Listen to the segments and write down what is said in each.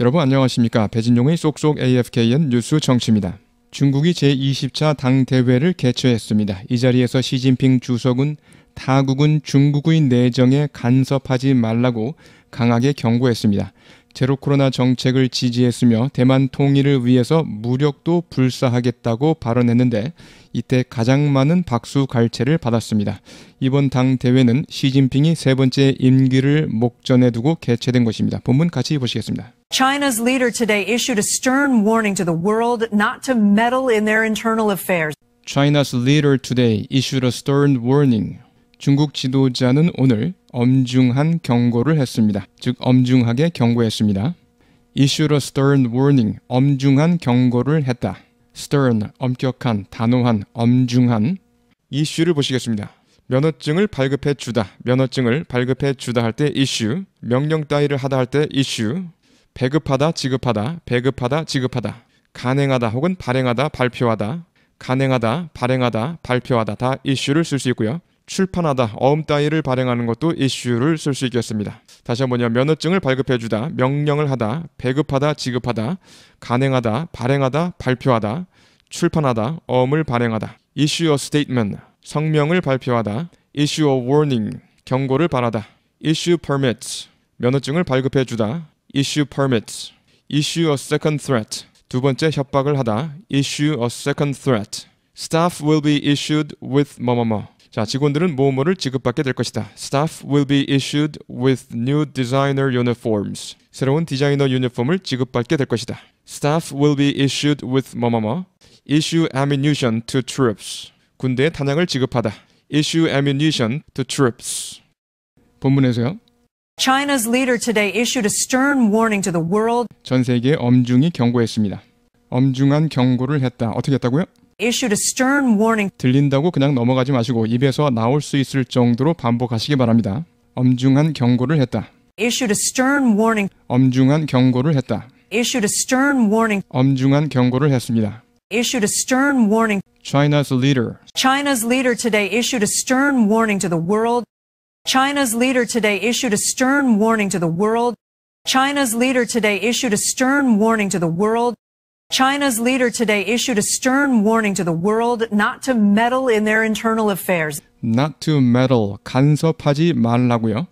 여러분 안녕하십니까. 배진용의 쏙쏙 AFKN 뉴스 정치입니다. 중국이 제20차 당대회를 개최했습니다. 이 자리에서 시진핑 주석은 타국은 중국의 내정에 간섭하지 말라고 강하게 경고했습니다. 제로 코로나 정책을 지지했으며 대만 통일을 위해서 무력도 불사하겠다고 발언했는데 이때 가장 많은 박수 갈채를 받았습니다. 이번 당 대회는 시진핑이 세 번째 임기를 목전에 두고 개최된 것입니다. 본문 같이 보시겠습니다. China's leader today issued a stern warning to the world not to meddle in their internal affairs. China's leader today issued a stern warning. 중국 지도자는 오늘 엄중한 경고를 했습니다. 즉 엄중하게 경고했습니다. issued a stern warning, 엄중한 경고를 했다. stern, 엄격한, 단호한, 엄중한. i s 를 보시겠습니다. 면허증을 발급해 주다, 면허증을 발급해 주다 할 때 issue, 명령 따위를 하다 할 때 issue, 배급하다, 지급하다, 배급하다, 지급하다, 간행하다 혹은 발행하다, 발표하다, 간행하다, 발행하다, 발표하다 다 i s 를쓸 수 있고요. 출판하다 어음 따위를 발행하는 것도 이슈를 쓸 수 있겠습니다. 다시 한번요. 면허증을 발급해 주다, 명령을 하다, 배급하다, 지급하다, 간행하다, 발행하다, 발표하다, 출판하다, 어음을 발행하다, issue a statement, 성명을 발표하다, issue a warning, 경고를 발하다, issue permit, 면허증을 발급해 주다, issue permit, issue a second threat, 두 번째 협박을 하다, issue a second threat, staff will be issued with 뭐뭐뭐, 자, 직원들은 뭐뭐를 지급받게 될 것이다. Staff will be issued with new designer uniforms. 새로운 디자이너 유니폼을 지급받게 될 것이다. Staff will be issued with 뭐뭐뭐. Issue ammunition to troops. 군대에 탄약을 지급하다. Issue ammunition to troops. 본문에서요. China's leader today issued a stern warning to the world. 전 세계에 엄중히 경고했습니다. 엄중한 경고를 했다. 어떻게 했다고요? issued a stern warning. 들린다고 그냥 넘어가지 마시고 입에서 나올 수 있을 정도로 반복하시기 바랍니다. 엄중한 경고를 했다. issued a stern warning. 엄중한 경고를 했다. issued a stern warning. 엄중한 경고를 했습니다. issued a stern warning. China's leader. China's leader today issued a stern warning to the world. China's leader today issued a stern warning to the world. China's leader today issued a stern warning to the world. China's leader today issued a stern warning to the world not to meddle in their internal affairs. Not to meddle, 간섭하지 말라고요.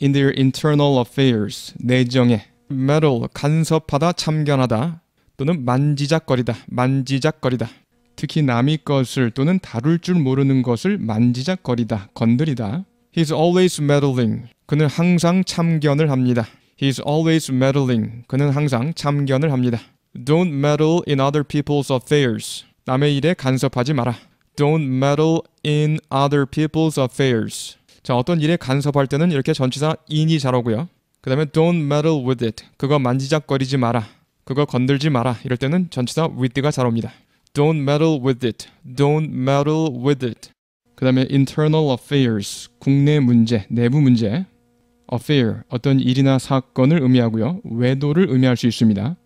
In their internal affairs, 내정에. meddle, 간섭하다, 참견하다. 또는 만지작거리다, 만지작거리다. 특히 남의 것을 또는 다룰 줄 모르는 것을 만지작거리다, 건드리다. He's always meddling. 그는 항상 참견을 합니다. He's always meddling. 그는 항상 참견을 합니다. Don't meddle in other people's affairs. 남의 일에 간섭하지 마라. Don't meddle in other people's affairs. 자, 어떤 일에 간섭할 때는 이렇게 전치사 in이 잘 오고요. 그 다음에 don't meddle with it. 그거 만지작거리지 마라. 그거 건들지 마라. 이럴 때는 전치사 with가 잘 옵니다. Don't meddle with it. Don't meddle with it. 그 다음에 internal affairs. 국내 문제, 내부 문제. affair. 어떤 일이나 사건을 의미하고요. 외도를 의미할 수 있습니다.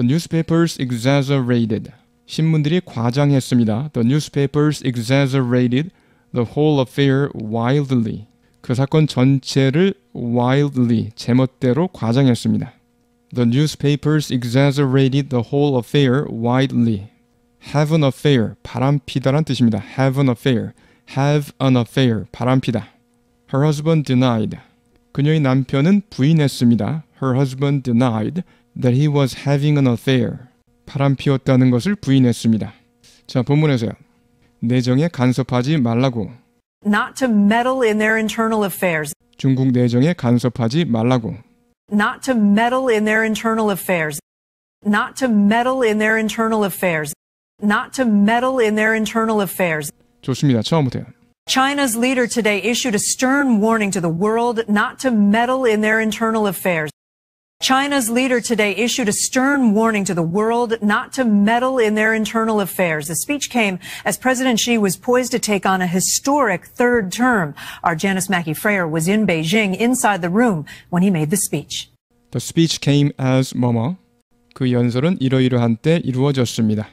The newspapers exaggerated. 신문들이 과장했습니다. The newspapers exaggerated the whole affair wildly. 그 사건 전체를 wildly, 제멋대로 과장했습니다. The newspapers exaggerated the whole affair w i d l y Have an affair, 바람피다란 뜻입니다. Have an affair, have an affair, 바람피다. Her husband denied. 그녀의 남편은 부인했습니다. Her husband denied that he was having an affair. 바람 피웠다는 것을 부인했습니다. 자, 본문에서요. 내정에 간섭하지 말라고. Not to meddle in their internal affairs. 중국 내정에 간섭하지 말라고. Not to meddle in their internal affairs. Not to meddle in their internal affairs. Not to meddle in their internal affairs. 좋습니다. 처음부터요. China's leader today issued a stern warning to the world not to meddle in their internal affairs. China's leader today issued a stern warning to the world not to meddle in their internal affairs. The speech came as President Xi was poised to take on a historic third term. Our Janice Mackey Freyer was in Beijing inside the room when he made the speech. The speech came as 뭐뭐. 그 연설은 이러이러한 때 이루어졌습니다.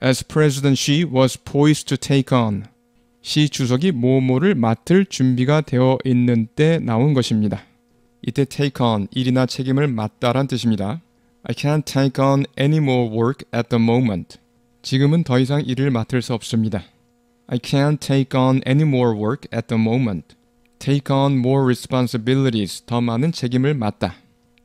As President Xi was poised to take on. 시 주석이 뭐뭐를 맡을 준비가 되어 있는 때 나온 것입니다. 이때 take on 일이나 책임을 맡다란 뜻입니다. I can't take on any more work at the moment. 지금은 더 이상 일을 맡을 수 없습니다. I can't take on any more work at the moment. Take on more responsibilities. 더 많은 책임을 맡다.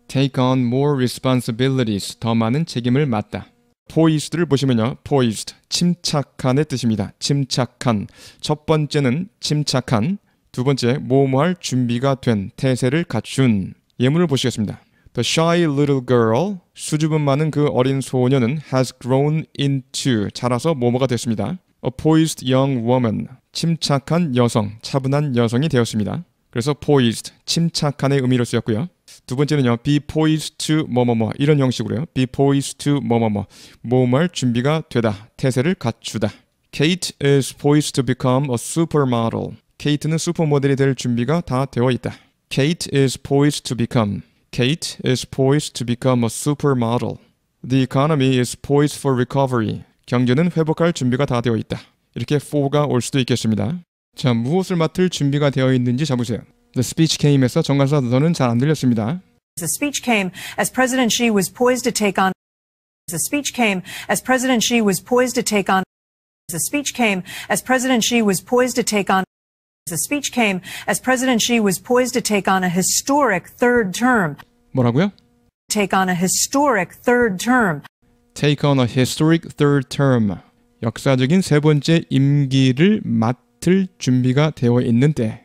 Take on more responsibilities. 더 많은 책임을 맡다. poised를 보시면요. poised. 침착한의 뜻입니다. 침착한. 첫 번째는 침착한. 두 번째, 모뭐할 준비가 된 태세를 갖춘 예문을 보시겠습니다. The shy little girl, 수줍음 많은 그 어린 소녀는 has grown into, 자라서 뭐뭐가 됐습니다. A poised young woman, 침착한 여성, 차분한 여성이 되었습니다. 그래서 poised, 침착한의 의미로 쓰였고요. 두 번째는요. be poised to 뭐뭐뭐 이런 형식으로요. be poised to 뭐뭐뭐 뭐뭐할 준비가 되다, 태세를 갖추다. Kate is poised to become a supermodel. 케이트는 슈퍼모델이 될 준비가 다 되어 있다. Kate is poised to become. Kate is poised to become a supermodel. The economy is poised for recovery. 경제는 회복할 준비가 다 되어 있다. 이렇게 for가 올 수도 있겠습니다. 자, 무엇을 맡을 준비가 되어 있는지 잡으세요. The speech came에서 정관사 너는 잘 안 들렸습니다. The speech came as President Xi was poised to take on The speech came as President Xi was poised to take on The speech came as President Xi was poised to take on The speech came as President Xi was poised to take on a historic third term. 뭐라고요? Take on a historic third term. Take on a historic third term. 역사적인 세 번째 임기를 맡을 준비가 되어 있는 때.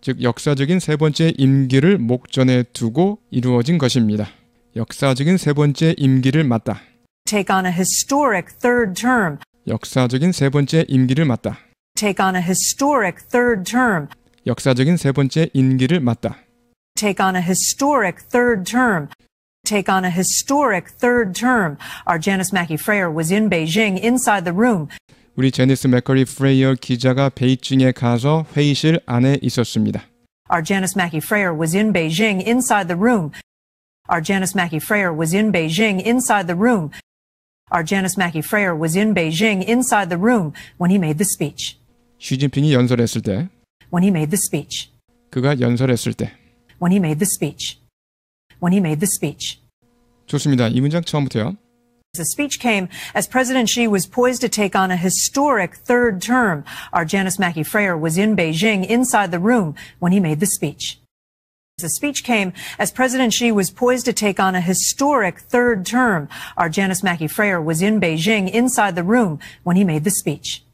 즉 역사적인 세 번째 임기를 목전에 두고 이루어진 것입니다. 역사적인 세 번째 임기를 맡다. Take on a historic third term. 역사적인 세 번째 임기를 맡다. take on a historic third term. 역사적인 세 번째 임기를 take on a historic third term. Take on a historic third term. Our Janice Mackey Frayer was in Beijing inside the room. 우리 제니스 맥커리 프레이어 기자가 베이징에 가서 회의실 안에 있었습니다. Our Janice Mackey Frayer was in Beijing inside the room. Our Janice Mackey Frayer was in Beijing inside the room. Our Janice Mackey was in Beijing inside the room when he made the speech. 시진핑이 연설했을 때 when he made the speech 그가 연설했을 때 when he made the speech when he made the speech 좋습니다. 이 문장 처음부터요. The speech came as President Xi was poised to take on a historic third term. Our Janice Mackey Freyer was in Beijing inside the room when he made the speech. The speech came as President Xi was poised to take on a historic third term. Our Janice Mackey Freyer was in Beijing inside the room when he made the speech.